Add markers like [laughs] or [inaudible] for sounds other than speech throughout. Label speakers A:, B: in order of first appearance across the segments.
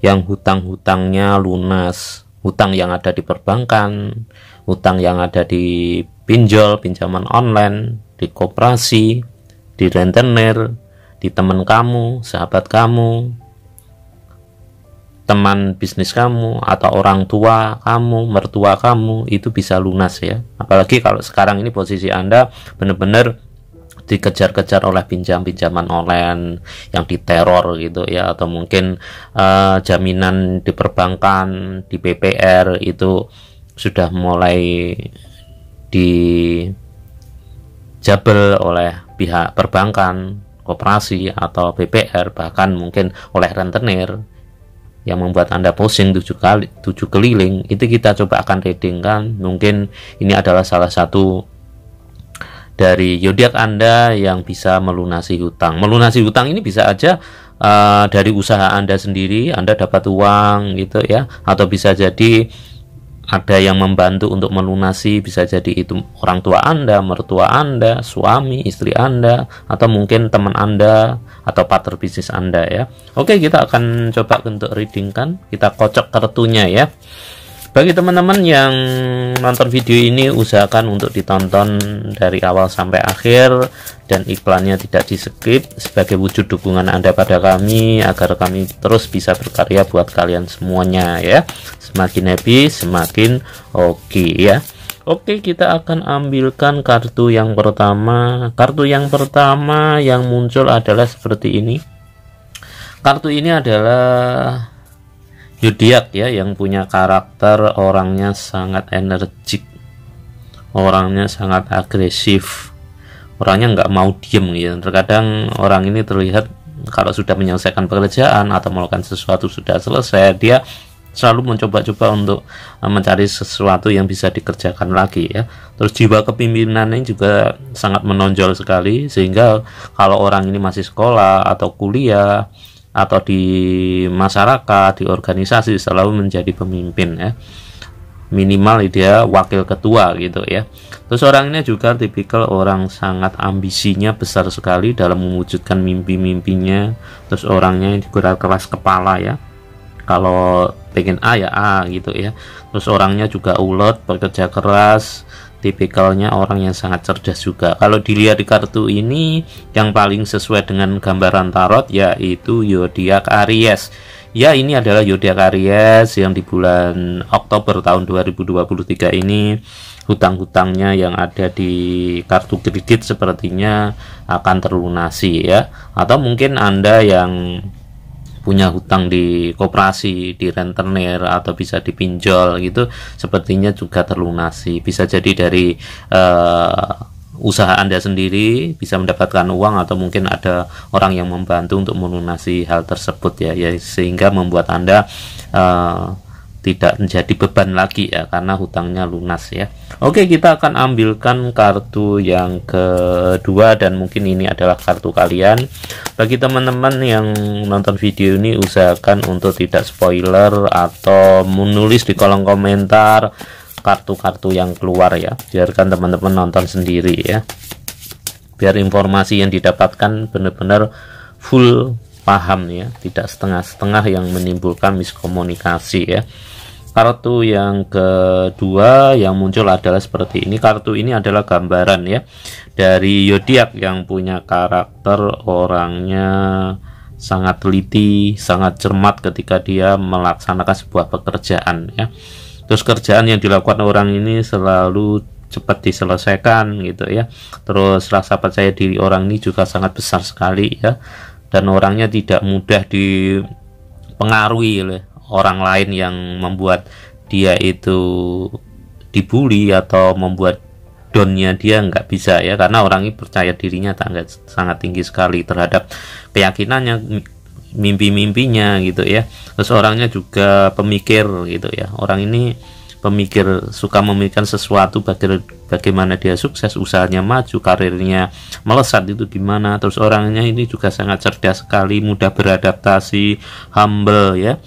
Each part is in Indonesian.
A: yang hutang-hutangnya lunas, hutang yang ada di perbankan, hutang yang ada di pinjol, pinjaman online, di koperasi, di rentenir, di teman kamu, sahabat kamu, teman bisnis kamu atau orang tua kamu, mertua kamu itu bisa lunas ya. Apalagi kalau sekarang ini posisi Anda benar-benar dikejar-kejar oleh pinjam-pinjaman online yang diteror gitu ya atau mungkin uh, jaminan di perbankan di PPR itu sudah mulai di jabel oleh pihak perbankan, koperasi atau BPR bahkan mungkin oleh rentenir yang membuat Anda pusing tujuh kali tujuh keliling itu kita coba akan reading kan mungkin ini adalah salah satu dari yodiak Anda yang bisa melunasi hutang. Melunasi hutang ini bisa aja uh, dari usaha Anda sendiri, Anda dapat uang gitu ya, atau bisa jadi ada yang membantu untuk melunasi, bisa jadi itu orang tua Anda, mertua Anda, suami, istri Anda, atau mungkin teman Anda atau partner bisnis Anda ya. Oke, kita akan coba untuk reading kan, kita kocok kartunya ya. Bagi teman-teman yang nonton video ini usahakan untuk ditonton dari awal sampai akhir dan iklannya tidak di skip sebagai wujud dukungan Anda pada kami agar kami terus bisa berkarya buat kalian semuanya ya. Semakin happy, semakin oke okay, ya. Oke, kita akan ambilkan kartu yang pertama. Kartu yang pertama yang muncul adalah seperti ini. Kartu ini adalah Yudiak ya yang punya karakter orangnya sangat energik orangnya sangat agresif orangnya nggak mau diem ya. terkadang orang ini terlihat kalau sudah menyelesaikan pekerjaan atau melakukan sesuatu sudah selesai dia selalu mencoba-coba untuk eh, mencari sesuatu yang bisa dikerjakan lagi ya terus jiwa kepimpinannya juga sangat menonjol sekali sehingga kalau orang ini masih sekolah atau kuliah atau di masyarakat, di organisasi selalu menjadi pemimpin ya. Minimal dia wakil ketua gitu ya. Terus orang ini juga tipikal orang sangat ambisinya besar sekali dalam mewujudkan mimpi-mimpinya. Terus orangnya juga keras kepala ya. Kalau pengen A ya A gitu ya. Terus orangnya juga ulet, bekerja keras, tipikalnya orang yang sangat cerdas juga kalau dilihat di kartu ini yang paling sesuai dengan gambaran tarot yaitu Yodiak Aries ya ini adalah Yodiak Aries yang di bulan Oktober tahun 2023 ini hutang-hutangnya yang ada di kartu kredit sepertinya akan terlunasi ya atau mungkin Anda yang punya hutang di koperasi, di rentenir atau bisa dipinjol gitu, sepertinya juga terlunasi. Bisa jadi dari uh, usaha Anda sendiri bisa mendapatkan uang atau mungkin ada orang yang membantu untuk melunasi hal tersebut ya, ya sehingga membuat Anda uh, tidak menjadi beban lagi ya karena hutangnya lunas ya Oke kita akan ambilkan kartu yang kedua dan mungkin ini adalah kartu kalian bagi teman-teman yang nonton video ini usahakan untuk tidak spoiler atau menulis di kolom komentar kartu-kartu yang keluar ya biarkan teman-teman nonton sendiri ya biar informasi yang didapatkan benar-benar full paham ya tidak setengah-setengah yang menimbulkan miskomunikasi ya kartu yang kedua yang muncul adalah seperti ini kartu ini adalah gambaran ya dari yodiak yang punya karakter orangnya sangat teliti sangat cermat ketika dia melaksanakan sebuah pekerjaan ya terus kerjaan yang dilakukan orang ini selalu cepat diselesaikan gitu ya terus rasa percaya diri orang ini juga sangat besar sekali ya dan orangnya tidak mudah dipengaruhi oleh orang lain yang membuat dia itu dibully atau membuat donnya dia nggak bisa ya karena orang ini percaya dirinya sangat sangat tinggi sekali terhadap keyakinannya mimpi-mimpinya gitu ya terus orangnya juga pemikir gitu ya orang ini pemikir suka memikirkan sesuatu baga bagaimana dia sukses usahanya maju karirnya melesat itu gimana terus orangnya ini juga sangat cerdas sekali mudah beradaptasi humble ya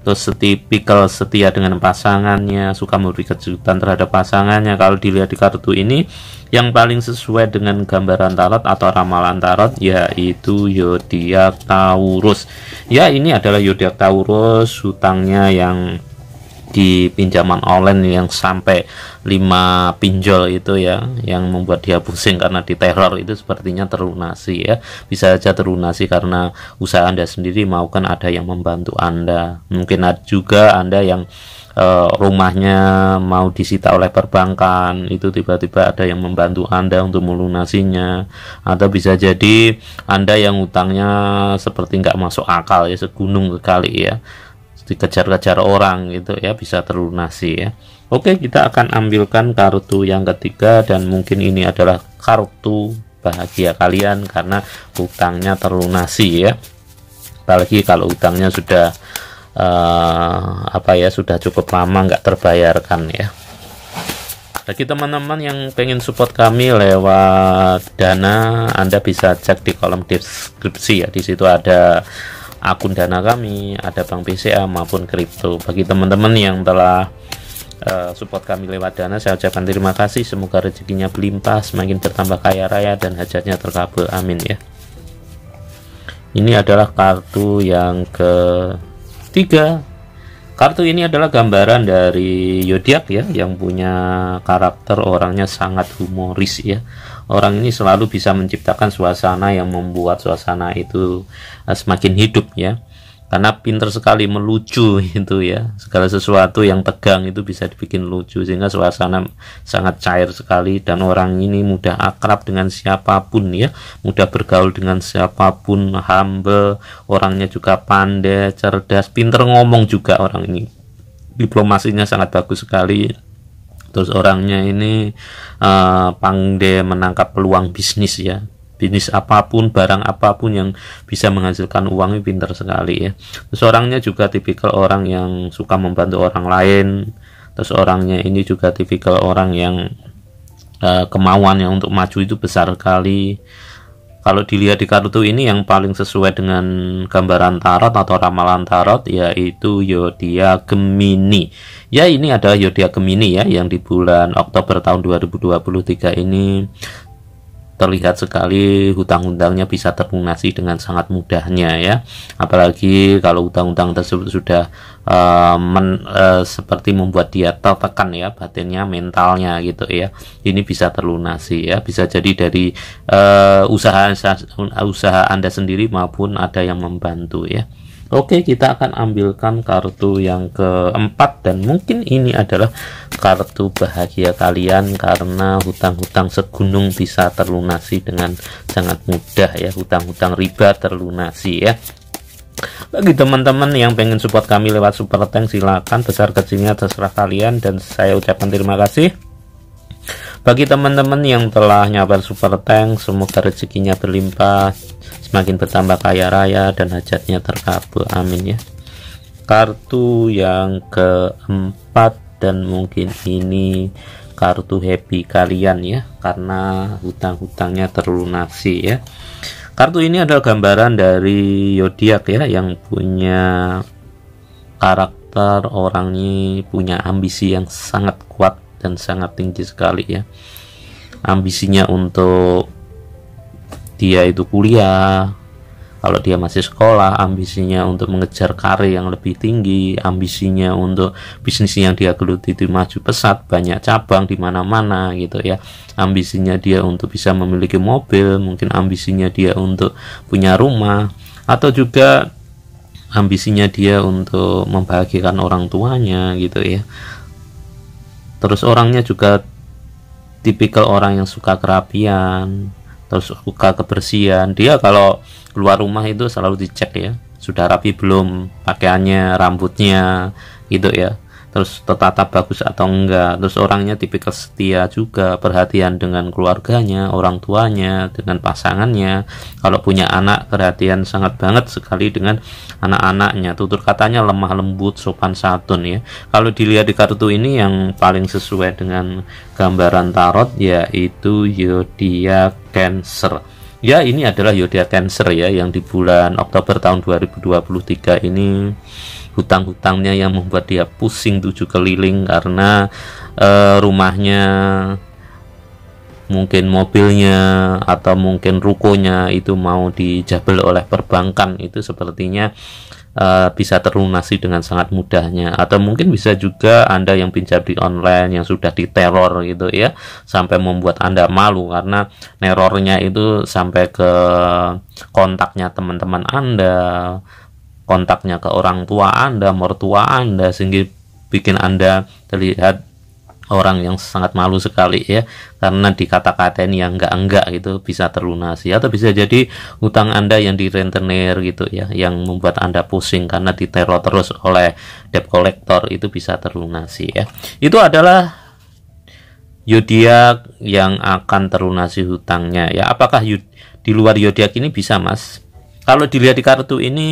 A: terus tipikal setia dengan pasangannya suka memberi kejutan terhadap pasangannya kalau dilihat di kartu ini yang paling sesuai dengan gambaran tarot atau ramalan tarot yaitu Yodiak Taurus ya ini adalah Yodiak Taurus hutangnya yang di pinjaman online yang sampai 5 pinjol itu ya yang membuat dia pusing karena di teror itu sepertinya terlunasi ya bisa saja terlunasi karena usaha Anda sendiri maupun kan ada yang membantu Anda mungkin ada juga Anda yang eh, rumahnya mau disita oleh perbankan itu tiba-tiba ada yang membantu Anda untuk melunasinya atau bisa jadi Anda yang utangnya seperti nggak masuk akal ya segunung sekali ya dikejar-kejar orang gitu ya bisa terlunasi ya oke kita akan ambilkan kartu yang ketiga dan mungkin ini adalah kartu bahagia kalian karena hutangnya terlunasi ya apalagi kalau hutangnya sudah uh, apa ya sudah cukup lama nggak terbayarkan ya bagi teman-teman yang pengen support kami lewat dana Anda bisa cek di kolom deskripsi ya di situ ada akun dana kami, ada bank BCA maupun kripto. Bagi teman-teman yang telah eh, support kami lewat dana, saya ucapkan terima kasih. Semoga rezekinya berlimpah, semakin bertambah kaya raya dan hajatnya terkabul. Amin ya. Ini adalah kartu yang ketiga. Kartu ini adalah gambaran dari Yodiak ya yang punya karakter orangnya sangat humoris ya orang ini selalu bisa menciptakan suasana yang membuat suasana itu eh, semakin hidup ya karena pinter sekali melucu [laughs] itu ya segala sesuatu yang tegang itu bisa dibikin lucu sehingga suasana sangat cair sekali dan orang ini mudah akrab dengan siapapun ya mudah bergaul dengan siapapun humble orangnya juga pandai cerdas pinter ngomong juga orang ini diplomasinya sangat bagus sekali terus orangnya ini uh, pangde menangkap peluang bisnis ya bisnis apapun, barang apapun yang bisa menghasilkan uang ini pinter sekali ya. Terus orangnya juga tipikal orang yang suka membantu orang lain. Terus orangnya ini juga tipikal orang yang uh, eh, yang untuk maju itu besar sekali kalau dilihat di kartu ini yang paling sesuai dengan gambaran tarot atau ramalan tarot yaitu Yodia Gemini. Ya ini adalah Yodia Gemini ya yang di bulan Oktober tahun 2023 ini terlihat sekali hutang-hutangnya bisa terlunasi dengan sangat mudahnya ya apalagi kalau hutang-hutang tersebut sudah uh, men, uh, seperti membuat dia tertekan ya batinnya mentalnya gitu ya ini bisa terlunasi ya bisa jadi dari uh, usaha usaha anda sendiri maupun ada yang membantu ya Oke, kita akan ambilkan kartu yang keempat dan mungkin ini adalah kartu bahagia kalian karena hutang-hutang segunung bisa terlunasi dengan sangat mudah ya hutang-hutang riba terlunasi ya bagi teman-teman yang pengen support kami lewat super tank silahkan besar kecilnya terserah kalian dan saya ucapkan terima kasih bagi teman-teman yang telah nyabar super tank semoga rezekinya berlimpah semakin bertambah kaya raya dan hajatnya terkabul amin ya kartu yang keempat dan mungkin ini kartu happy kalian ya karena hutang-hutangnya terlunasi ya kartu ini adalah gambaran dari Yodiak ya yang punya karakter orangnya punya ambisi yang sangat kuat dan sangat tinggi sekali ya ambisinya untuk dia itu kuliah kalau dia masih sekolah ambisinya untuk mengejar karir yang lebih tinggi ambisinya untuk bisnis yang dia geluti itu maju pesat banyak cabang di mana-mana gitu ya ambisinya dia untuk bisa memiliki mobil mungkin ambisinya dia untuk punya rumah atau juga ambisinya dia untuk membahagiakan orang tuanya gitu ya terus orangnya juga tipikal orang yang suka kerapian terus buka kebersihan dia kalau keluar rumah itu selalu dicek ya sudah rapi belum pakaiannya rambutnya gitu ya terus tertata bagus atau enggak terus orangnya tipikal setia juga perhatian dengan keluarganya orang tuanya dengan pasangannya kalau punya anak perhatian sangat banget sekali dengan anak-anaknya tutur katanya lemah lembut sopan santun ya kalau dilihat di kartu ini yang paling sesuai dengan gambaran tarot yaitu Yodia Cancer ya ini adalah Yodia Cancer ya yang di bulan Oktober tahun 2023 ini hutang-hutangnya yang membuat dia pusing tujuh keliling karena uh, rumahnya mungkin mobilnya atau mungkin rukonya itu mau dijabel oleh perbankan itu sepertinya uh, bisa terlunasi dengan sangat mudahnya atau mungkin bisa juga Anda yang pinjam di online yang sudah diteror gitu ya sampai membuat Anda malu karena nerornya itu sampai ke kontaknya teman-teman Anda kontaknya ke orang tua Anda, mertua Anda, sehingga bikin Anda terlihat orang yang sangat malu sekali ya karena di kata-katain yang enggak-enggak gitu bisa terlunasi atau bisa jadi hutang Anda yang di rentenir gitu ya yang membuat Anda pusing karena diteror terus oleh debt collector itu bisa terlunasi ya itu adalah Yodiak yang akan terlunasi hutangnya ya apakah yud, di luar Yodiak ini bisa mas kalau dilihat di kartu ini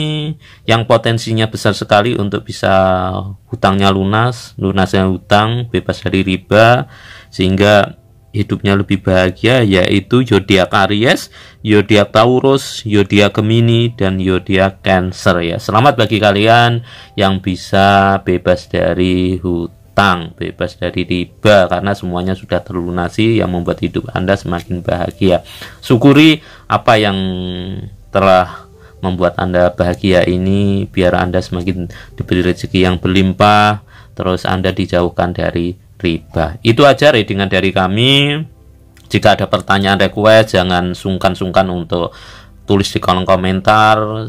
A: yang potensinya besar sekali untuk bisa hutangnya lunas, lunasnya hutang, bebas dari riba sehingga hidupnya lebih bahagia yaitu zodiak Aries, zodiak Taurus, zodiak Gemini dan zodiak Cancer ya. Selamat bagi kalian yang bisa bebas dari hutang, bebas dari riba karena semuanya sudah terlunasi yang membuat hidup Anda semakin bahagia. Syukuri apa yang telah membuat Anda bahagia ini biar Anda semakin diberi rezeki yang berlimpah terus Anda dijauhkan dari riba. Itu aja readingan dari kami. Jika ada pertanyaan request jangan sungkan-sungkan untuk tulis di kolom komentar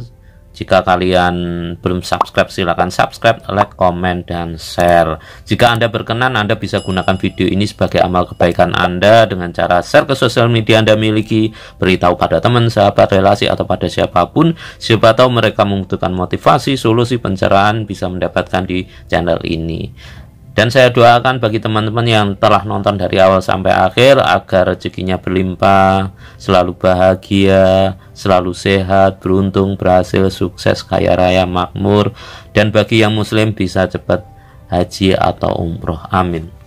A: jika kalian belum subscribe, silahkan subscribe, like, komen, dan share. Jika Anda berkenan, Anda bisa gunakan video ini sebagai amal kebaikan Anda dengan cara share ke sosial media Anda miliki, beritahu pada teman, sahabat, relasi, atau pada siapapun. Siapa tahu mereka membutuhkan motivasi, solusi, pencerahan bisa mendapatkan di channel ini. Dan saya doakan bagi teman-teman yang telah nonton dari awal sampai akhir agar rezekinya berlimpah, selalu bahagia, selalu sehat, beruntung, berhasil, sukses, kaya raya, makmur, dan bagi yang muslim bisa cepat haji atau umroh. Amin.